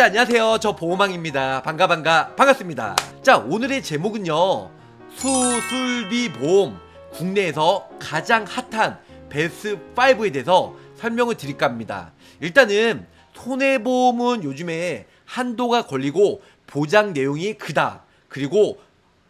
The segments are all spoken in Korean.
자 안녕하세요 저 보호망입니다 반가 반가 반갑습니다 자 오늘의 제목은요 수술비 보험 국내에서 가장 핫한 베스5에 대해서 설명을 드릴까 합니다 일단은 손해보험은 요즘에 한도가 걸리고 보장 내용이 크다 그리고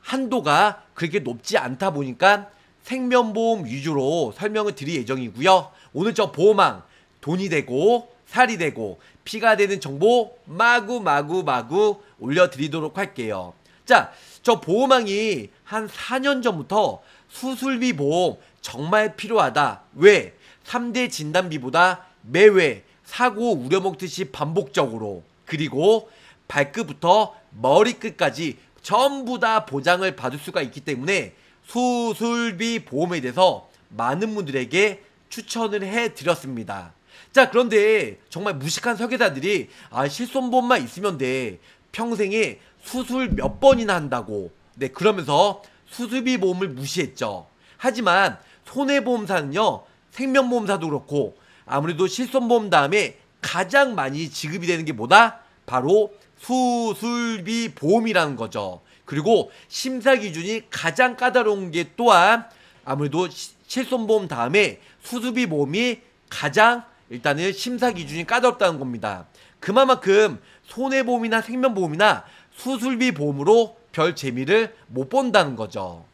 한도가 그렇게 높지 않다 보니까 생명보험 위주로 설명을 드릴 예정이고요 오늘 저 보호망 돈이 되고 살이 되고 피가 되는 정보 마구 마구 마구 올려드리도록 할게요. 자, 저 보호망이 한 4년 전부터 수술비 보험 정말 필요하다. 왜? 3대 진단비보다 매회 사고 우려먹듯이 반복적으로 그리고 발끝부터 머리끝까지 전부 다 보장을 받을 수가 있기 때문에 수술비 보험에 대해서 많은 분들에게 추천을 해드렸습니다. 자 그런데 정말 무식한 설계자들이 아 실손보험만 있으면 돼 평생에 수술 몇 번이나 한다고 네 그러면서 수술비 보험을 무시했죠 하지만 손해보험사는요 생명보험사도 그렇고 아무래도 실손보험 다음에 가장 많이 지급이 되는 게 뭐다? 바로 수술비 보험이라는 거죠 그리고 심사 기준이 가장 까다로운 게 또한 아무래도 실손보험 다음에 수술비 보험이 가장 일단은 심사 기준이 까다롭다는 겁니다. 그만큼 손해보험이나 생명보험이나 수술비 보험으로 별 재미를 못 본다는 거죠.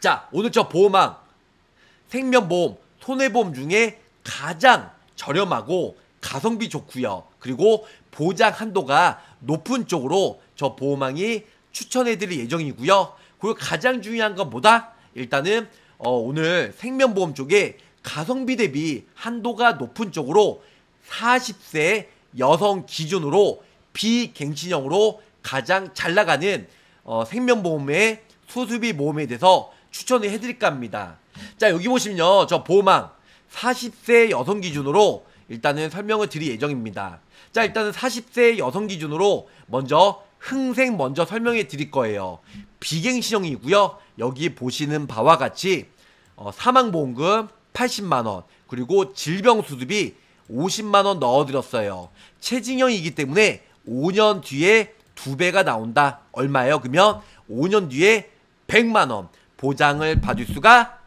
자, 오늘 저 보험왕 생명보험, 손해보험 중에 가장 저렴하고 가성비 좋고요. 그리고 보장 한도가 높은 쪽으로 저 보험왕이 추천해드릴 예정이고요. 그리고 가장 중요한 건 뭐다? 일단은 어, 오늘 생명보험 쪽에 가성비 대비 한도가 높은 쪽으로 40세 여성 기준으로 비갱신형으로 가장 잘 나가는 어, 생명보험의 수수비 보험에 대해서 추천을 해드릴까 합니다. 자 여기 보시면요 저 보험왕 40세 여성 기준으로 일단은 설명을 드릴 예정입니다. 자 일단은 40세 여성 기준으로 먼저 흥생 먼저 설명해 드릴 거예요. 비갱신형이고요. 여기 보시는 바와 같이 어, 사망보험금 80만원, 그리고 질병 수습이 50만원 넣어드렸어요. 최징형이기 때문에 5년 뒤에 2배가 나온다. 얼마예요? 그러면 5년 뒤에 100만원 보장을 받을 수가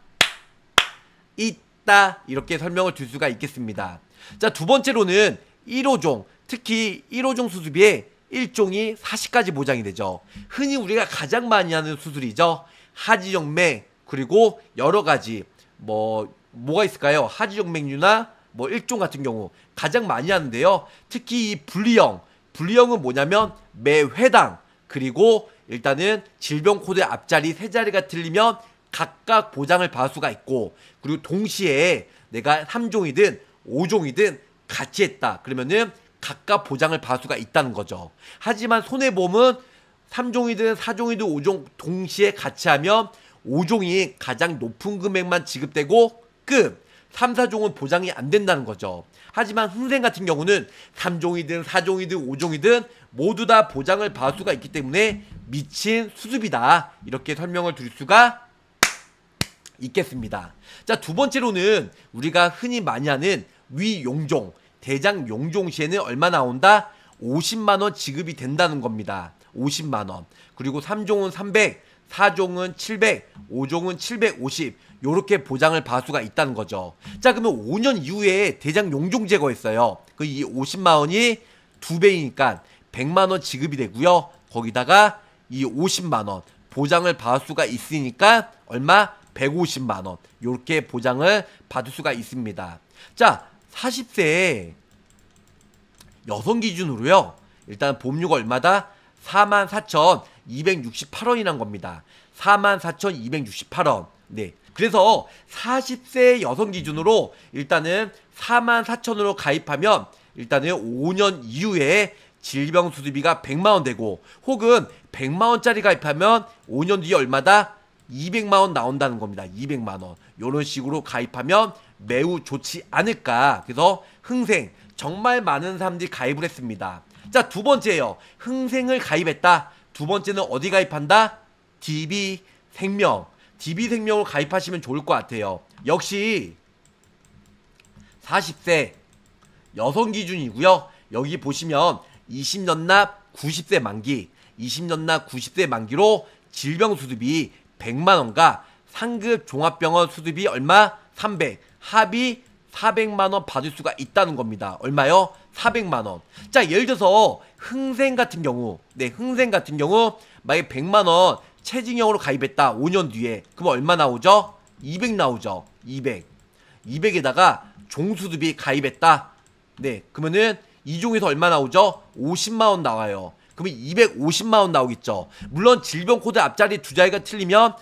있다. 이렇게 설명을 줄 수가 있겠습니다. 자, 두 번째로는 1호종, 특히 1호종 수술비에 1종이 40까지 보장이 되죠. 흔히 우리가 가장 많이 하는 수술이죠. 하지정매 그리고 여러 가지, 뭐, 뭐가 있을까요? 하지정 맥류나 뭐 일종 같은 경우 가장 많이 하는데요. 특히 이 분리형, 분리형은 뭐냐면 매 회당 그리고 일단은 질병 코드 앞자리 세 자리가 틀리면 각각 보장을 받을 수가 있고 그리고 동시에 내가 3종이든 5종이든 같이 했다. 그러면은 각각 보장을 받을 수가 있다는 거죠. 하지만 손해보험은 3종이든 4종이든 5종 동시에 같이 하면 5종이 가장 높은 금액만 지급되고 없 3사종은 보장이 안 된다는 거죠. 하지만 흥생 같은 경우는 3종이든 4종이든 5종이든 모두 다 보장을 받을 수가 있기 때문에 미친 수습이다. 이렇게 설명을 드릴 수가 있겠습니다. 자, 두 번째로는 우리가 흔히 많이 하는 위용종, 대장 용종 시에는 얼마 나온다? 50만원 지급이 된다는 겁니다. 50만원. 그리고 3종은 300, 4종은 700, 5종은 750, 요렇게 보장을 봐수가 있다는 거죠. 자 그러면 5년 이후에 대장 용종 제거했어요. 그 이 50만 원이 두 배이니까 100만 원 지급이 되고요. 거기다가 이 50만 원 보장을 받을 수가 있으니까 얼마 150만 원 요렇게 보장을 받을 수가 있습니다. 자 40세 여성 기준으로요. 일단 보험료가 얼마다? 44,268원이란 겁니다. 44,268원. 네. 그래서 40세 여성 기준으로 일단은 4만 4천으로 가입하면 일단은 5년 이후에 질병 수수비가 100만원 되고 혹은 100만원짜리 가입하면 5년 뒤에 얼마다? 200만원 나온다는 겁니다. 200만원. 이런 식으로 가입하면 매우 좋지 않을까. 그래서 흥생. 정말 많은 사람들이 가입을 했습니다. 자, 두 번째예요. 흥생을 가입했다. 두 번째는 어디 가입한다? DB 생명. DB생명을 가입하시면 좋을 것 같아요. 역시 40세 여성 기준이고요. 여기 보시면 20년 납 90세 만기, 20년 납 90세 만기로 질병 수급이 100만 원과 상급 종합병원 수급이 얼마? 300. 합이 400만 원 받을 수가 있다는 겁니다. 얼마요? 400만 원. 자, 예를 들어서 흥생 같은 경우, 네, 흥생 같은 경우 만약에 100만 원 체징형으로 가입했다 5년 뒤에 그럼 얼마 나오죠? 200 나오죠 200 200에다가 종수두비 가입했다 네 그러면은 이종에서 얼마 나오죠? 50만원 나와요 그러면 250만원 나오겠죠 물론 질병코드 앞자리 두 자리가 틀리면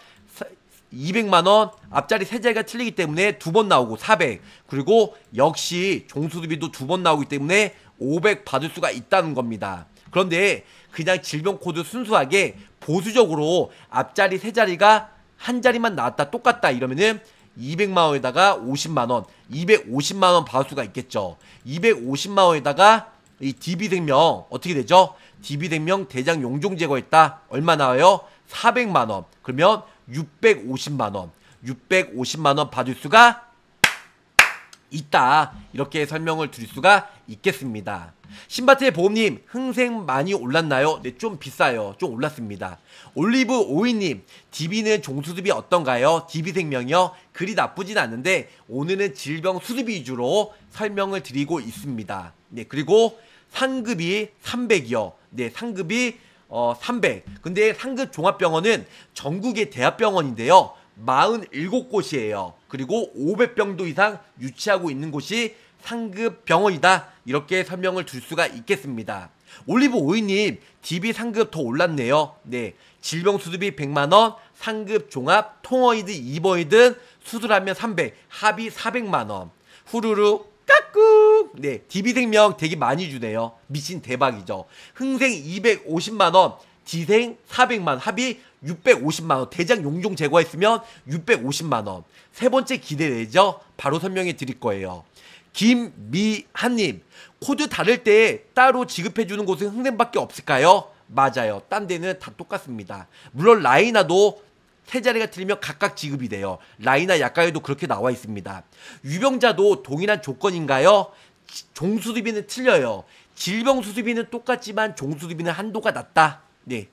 200만원 앞자리 세 자리가 틀리기 때문에 두 번 나오고 400 그리고 역시 종수두비도 두 번 나오기 때문에 500 받을 수가 있다는 겁니다 그런데 그냥 질병 코드 순수하게 보수적으로 앞자리 세 자리가 한 자리만 나왔다 똑같다 이러면은 200만원에다가 50만원 250만원 받을 수가 있겠죠 250만원에다가 이 DB생명 어떻게 되죠? DB생명 대장 용종 제거했다 얼마 나와요? 400만원 그러면 650만원 650만원 받을 수가 있다 이렇게 설명을 드릴 수가 있겠습니다 신바트의 보험님 흥생 많이 올랐나요? 네좀 비싸요 좀 올랐습니다 올리브 오이님 DB는 종수습이 어떤가요? DB생명이요? 그리 나쁘진 않은데 오늘은 질병 수습 위주로 설명을 드리고 있습니다 네 그리고 상급이 300이요 네 상급이 어, 300 근데 상급 종합병원은 전국의 대학병원인데요 47곳이에요. 그리고 500병도 이상 유치하고 있는 곳이 상급 병원이다. 이렇게 설명을 줄 수가 있겠습니다. 올리브 오이님, DB 상급 더 올랐네요. 네. 질병 수술비 100만원, 상급 종합, 통어이든 이버이든 수술하면 300, 합이 400만원. 후루루 까꿍! 네, DB생명 되게 많이 주네요. 미친 대박이죠. 흥생 250만원, 지생 400만, 원 합이 650만 원. 대장 용종 제거했으면 650만 원. 세 번째 기대되죠? 바로 설명해 드릴 거예요. 김미한님 코드 다를 때 따로 지급해 주는 곳은 흥냉밖에 없을까요? 맞아요. 딴 데는 다 똑같습니다. 물론 라이나도 세 자리가 틀리면 각각 지급이 돼요. 라이나 약가에도 그렇게 나와 있습니다. 유병자도 동일한 조건인가요? 종수수비는 틀려요. 질병 수수비는 똑같지만 종수수비는 한도가 낮다. 네,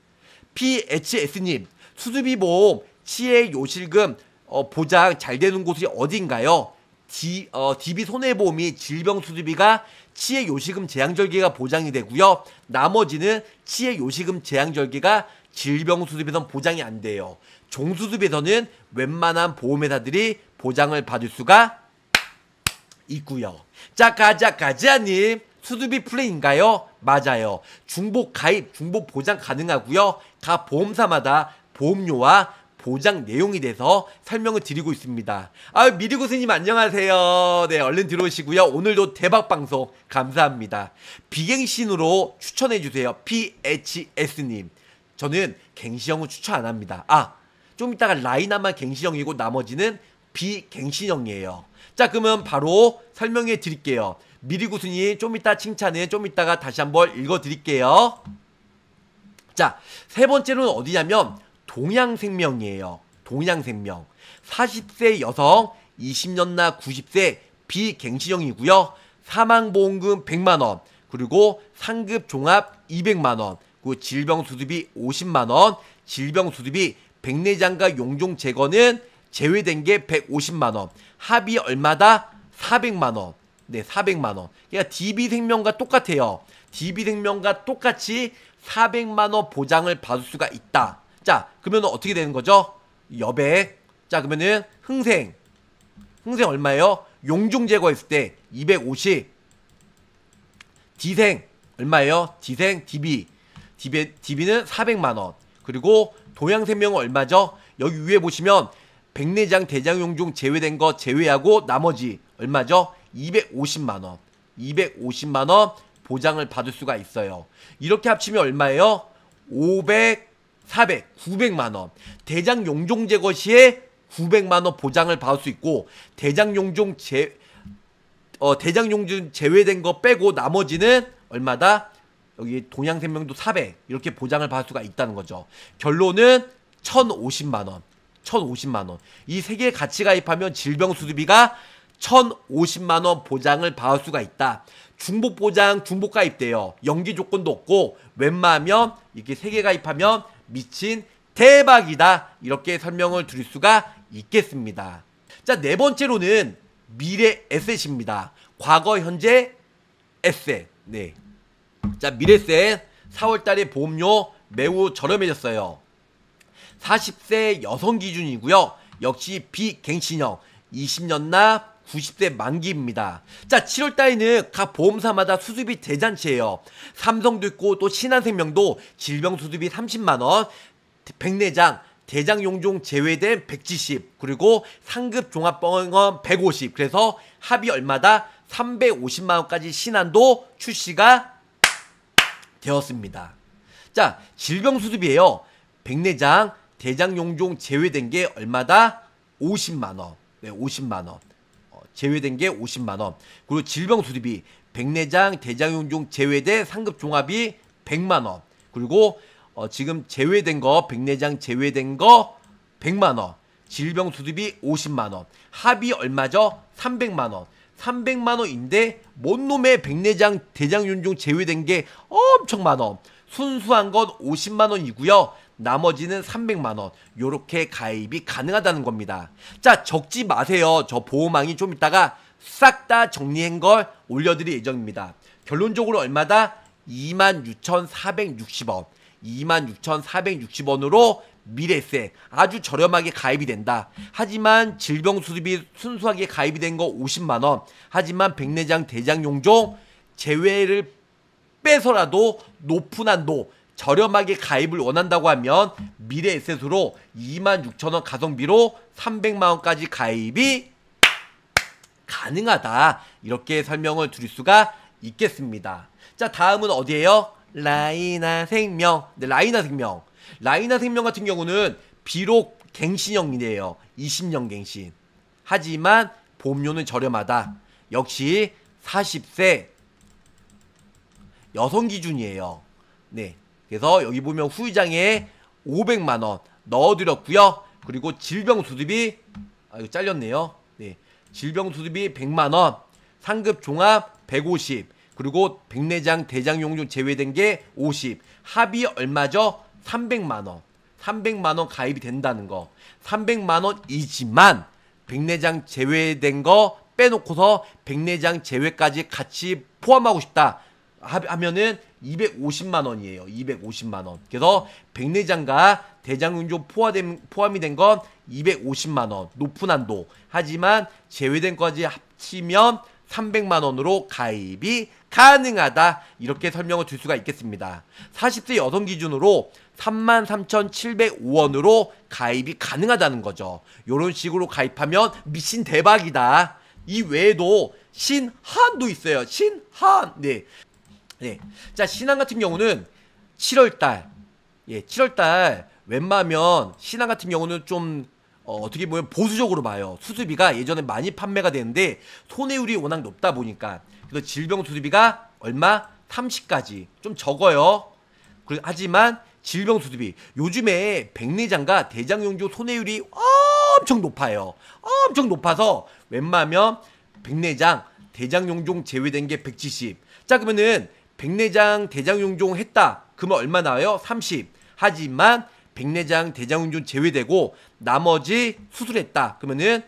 PHS님, 수수비 보험, 치의 요실금, 어, 보장 잘 되는 곳이 어딘가요? 디, 어, DB 손해보험이 질병 수수비가 치의 요실금 재앙절기가 보장이 되고요. 나머지는 치의 요실금 재앙절기가 질병 수비에선 보장이 안 돼요. 종수비에서는 웬만한 보험회사들이 보장을 받을 수가 있고요. 자 가자 가자님 수두비 플레인가요 맞아요. 중복 가입, 중복 보장 가능하고요. 각 보험사마다 보험료와 보장 내용에 대해서 설명을 드리고 있습니다. 아, 미리 고수님 안녕하세요. 네, 얼른 들어오시고요. 오늘도 대박 방송 감사합니다. 비갱신으로 추천해 주세요. PHS 님. 저는 갱신형을 추천 안 합니다. 아, 좀 이따가 라이나만 갱신형이고 나머지는 비갱신형이에요. 자, 그러면 바로 설명해 드릴게요. 미리 구순이 좀 이따 칭찬은 좀 이따가 다시 한번 읽어드릴게요. 자, 세 번째는 어디냐면 동양생명이에요. 동양생명. 40세 여성, 20년나 90세 비갱신형이고요. 사망보험금 100만원, 그리고 상급 종합 200만원, 그 질병수습이 50만원, 질병수습이 백내장과 용종 제거는 제외된 게 150만원, 합이 얼마다? 400만원. 네, 400만 원. 그러니까 DB생명과 똑같아요. DB생명과 똑같이 400만 원 보장을 받을 수가 있다. 자, 그러면 어떻게 되는 거죠? 여백. 자, 그러면은 흥생. 흥생 얼마예요? 용종 제거했을 때 250. 디생 얼마예요? 디생 DB. DB DB는 400만 원. 그리고 동양생명은 얼마죠? 여기 위에 보시면 백내장 대장용종 제외된 거 제외하고 나머지 얼마죠? 250만원 250만원 보장을 받을 수가 있어요 이렇게 합치면 얼마예요? 500, 400, 900만원 대장 용종 제거 시에 900만원 보장을 받을 수 있고 대장 용종 제 어, 대장 용종 제외된 거 빼고 나머지는 얼마다? 여기 동양생명도 400 이렇게 보장을 받을 수가 있다는 거죠 결론은 1050만원 1050만원 이 세개 같이 가입하면 질병수수비가 1,050만 원 보장을 받을 수가 있다. 중복 보장, 중복 가입돼요. 연기 조건도 없고 웬만하면 이렇게 세 개 가입하면 미친 대박이다. 이렇게 설명을 드릴 수가 있겠습니다. 자, 네 번째로는 미래 에셋입니다. 과거, 현재, 에셋. 네. 자, 미래 에셋 4월달에 보험료 매우 저렴해졌어요. 40세 여성 기준이고요. 역시 비갱신형 2 0년납 9 0세 만기입니다. 자, 7월 달에는 각 보험사마다 수수비 대잔치예요. 삼성도 있고 또 신한생명도 질병 수수비 30만 원, 백내장 대장 용종 제외된 170, 그리고 상급 종합병원 150. 그래서 합이 얼마다 350만 원까지 신한도 출시가 되었습니다. 자, 질병 수습비예요 백내장, 대장 용종 제외된 게 얼마다 50만 원. 네, 50만 원. 제외된 게 50만 원. 그리고 질병 수리비 백내장, 대장용종 제외된 상급 종합이 100만 원. 그리고 어, 지금 제외된 거 백내장 제외된 거 100만 원. 질병 수리비 50만 원. 합이 얼마죠? 300만 원. 300만 원인데 뭔 놈의 백내장 대장윤종 제외된 게 엄청 많어. 순수한 건 50만 원이고요. 나머지는 300만 원 요렇게 가입이 가능하다는 겁니다. 자 적지 마세요. 저 보호망이 좀 있다가 싹 다 정리한 걸 올려드릴 예정입니다. 결론적으로 얼마다 26,460원 26,460원으로 미래세 아주 저렴하게 가입이 된다. 하지만 질병 수습이 순수하게 가입이 된 거 50만 원. 하지만 백내장 대장 용종 제외를 빼서라도 높은 한도 저렴하게 가입을 원한다고 하면 미래 에셋으로 26,000원 가성비로 300만원까지 가입이 가능하다. 이렇게 설명을 드릴 수가 있겠습니다. 자, 다음은 어디예요? 라이나 생명. 네, 라이나 생명. 라이나 생명 같은 경우는 비록 갱신형이에요. 20년 갱신. 하지만 보험료는 저렴하다. 역시 40세 여성 기준이에요. 네. 그래서 여기 보면 후유장에 500만원 넣어드렸고요 그리고 질병수습이 아 이거 잘렸네요 네. 질병수습이 100만원 상급 종합 150 그리고 백내장 대장용종 제외된 게50 합이 얼마죠? 300만원 300만원 가입이 된다는 거 300만원이지만 백내장 제외된 거 빼놓고서 백내장 제외까지 같이 포함하고 싶다 하면은 250만 원이에요. 250만 원. 그래서 백내장과 대장운조 포함된, 포함이 된 건 250만 원. 높은 한도. 하지만 제외된 거까지 합치면 300만 원으로 가입이 가능하다. 이렇게 설명을 줄 수가 있겠습니다. 40세 여성 기준으로 33,705원으로 가입이 가능하다는 거죠. 이런 식으로 가입하면 미친 대박이다. 이 외에도 신한도 있어요. 신한. 네. 예. 자, 신앙 같은 경우는 7월달, 예, 7월달 웬만하면 신앙 같은 경우는 좀 어, 어 떻게 보면 보수적으로 봐요. 수수비가 예전에 많이 판매가 되는데 손해율이 워낙 높다 보니까 그래서 질병 수수비가 얼마? 30까지 좀 적어요. 하지만 질병 수수비 요즘에 백내장과 대장용주 손해율이 엄청 높아요. 엄청 높아서 웬만하면 백내장, 대장용종 제외된 게 170. 자 그러면은 백내장 대장용종 했다. 그러면 얼마 나와요? 30. 하지만 백내장 대장용종 제외되고 나머지 수술했다. 그러면은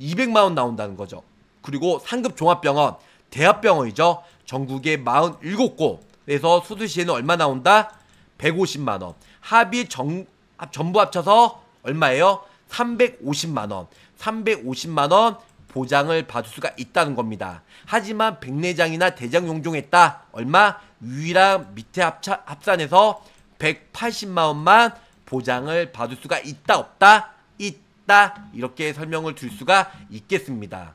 200만 원 나온다는 거죠. 그리고 상급 종합병원, 대합병원이죠. 전국에 47곳에서 수술 시에는 얼마 나온다? 150만 원. 합이 정, 전부 합쳐서 얼마예요? 350만 원. 350만 원 보장을 받을 수가 있다는 겁니다. 하지만 백내장이나 대장 용종했다. 얼마? 위랑 밑에 합차, 합산해서 180만 원만 보장을 받을 수가 있다 없다 있다 이렇게 설명을 줄 수가 있겠습니다.